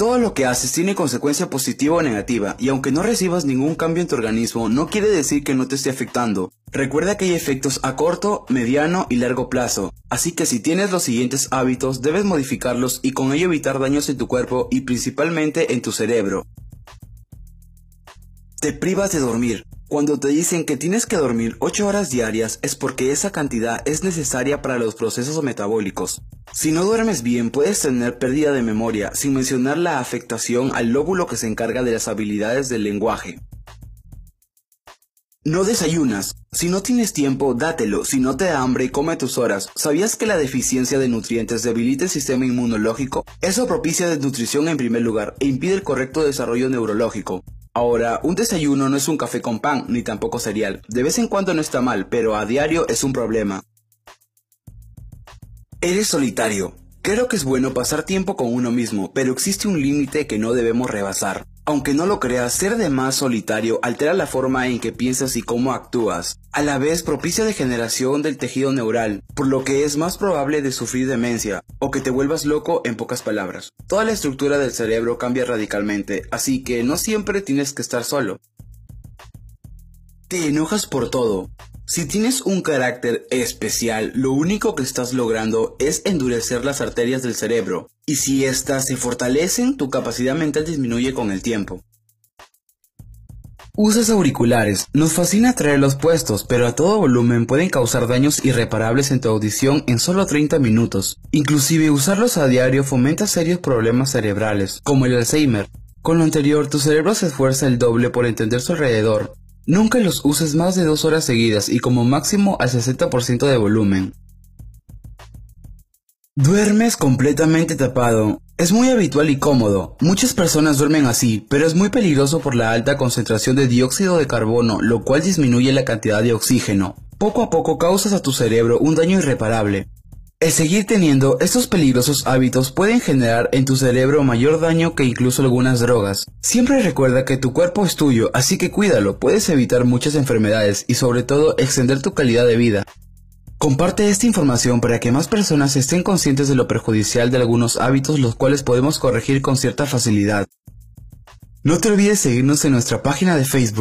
Todo lo que haces tiene consecuencia positiva o negativa, y aunque no recibas ningún cambio en tu organismo, no quiere decir que no te esté afectando. Recuerda que hay efectos a corto, mediano y largo plazo, así que si tienes los siguientes hábitos, debes modificarlos y con ello evitar daños en tu cuerpo y principalmente en tu cerebro. Te privas de dormir. Cuando te dicen que tienes que dormir 8 horas diarias es porque esa cantidad es necesaria para los procesos metabólicos. Si no duermes bien puedes tener pérdida de memoria, sin mencionar la afectación al lóbulo que se encarga de las habilidades del lenguaje. No desayunas. Si no tienes tiempo, dátelo. Si no te da hambre, come tus horas. ¿Sabías que la deficiencia de nutrientes debilita el sistema inmunológico? Eso propicia desnutrición en primer lugar e impide el correcto desarrollo neurológico. Ahora, un desayuno no es un café con pan, ni tampoco cereal. De vez en cuando no está mal, pero a diario es un problema. Eres solitario. Creo que es bueno pasar tiempo con uno mismo, pero existe un límite que no debemos rebasar. Aunque no lo creas, ser de más solitario altera la forma en que piensas y cómo actúas. A la vez propicia degeneración del tejido neural, por lo que es más probable de sufrir demencia o que te vuelvas loco en pocas palabras. Toda la estructura del cerebro cambia radicalmente, así que no siempre tienes que estar solo. Te enojas por todo. Si tienes un carácter especial, lo único que estás logrando es endurecer las arterias del cerebro, y si éstas se fortalecen, tu capacidad mental disminuye con el tiempo. Usas auriculares. Nos fascina traerlos puestos, pero a todo volumen pueden causar daños irreparables en tu audición en solo 30 minutos. Inclusive usarlos a diario fomenta serios problemas cerebrales, como el Alzheimer. Con lo anterior, tu cerebro se esfuerza el doble por entender su alrededor, Nunca los uses más de dos horas seguidas y como máximo al 60% de volumen. Duermes completamente tapado. Es muy habitual y cómodo. Muchas personas duermen así, pero es muy peligroso por la alta concentración de dióxido de carbono, lo cual disminuye la cantidad de oxígeno. Poco a poco causas a tu cerebro un daño irreparable. El seguir teniendo estos peligrosos hábitos pueden generar en tu cerebro mayor daño que incluso algunas drogas. Siempre recuerda que tu cuerpo es tuyo, así que cuídalo, puedes evitar muchas enfermedades y sobre todo extender tu calidad de vida. Comparte esta información para que más personas estén conscientes de lo perjudicial de algunos hábitos los cuales podemos corregir con cierta facilidad. No te olvides seguirnos en nuestra página de Facebook.